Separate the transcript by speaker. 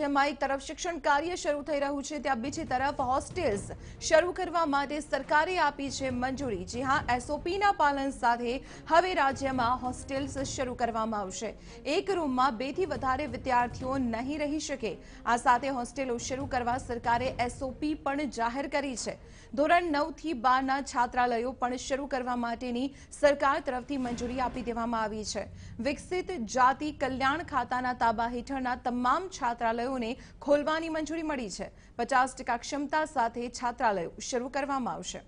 Speaker 1: જે માય તરફ શિક્ષણ કાર્ય શરૂ થઈ રહ્યું છે તે અભિચે તરફ હોસ્ટેલ્સ શરૂ કરવા માટે સરકારે આપી છે મંજૂરી જી હા એસઓપી ના પાલન સાથે હવે રાજ્યમાં હોસ્ટેલ્સ શરૂ કરવામાં આવશે એક રૂમમાં બે થી વધારે વિદ્યાર્થીઓ નહી રહી શકે આ સાથે હોસ્ટેલ ઉ શરૂ કરવા સરકારે એસઓપી પણ જાહેર કરી છે ધોરણ 9 થી 12 ના છાત્રાલયો પણ શરૂ કરવા માટેની સરકાર તરફથી મંજૂરી આપી દેવામાં આવી છે વિકસિત જાતિ કલ્યાણ ખાતાના તાબા હેઠળના તમામ છાત્રા છાત્રાલયોને ખોલવાની મંજૂરી મળી છે પચાસ ટકા ક્ષમતા સાથે છાત્રાલયો શરૂ કરવામાં આવશે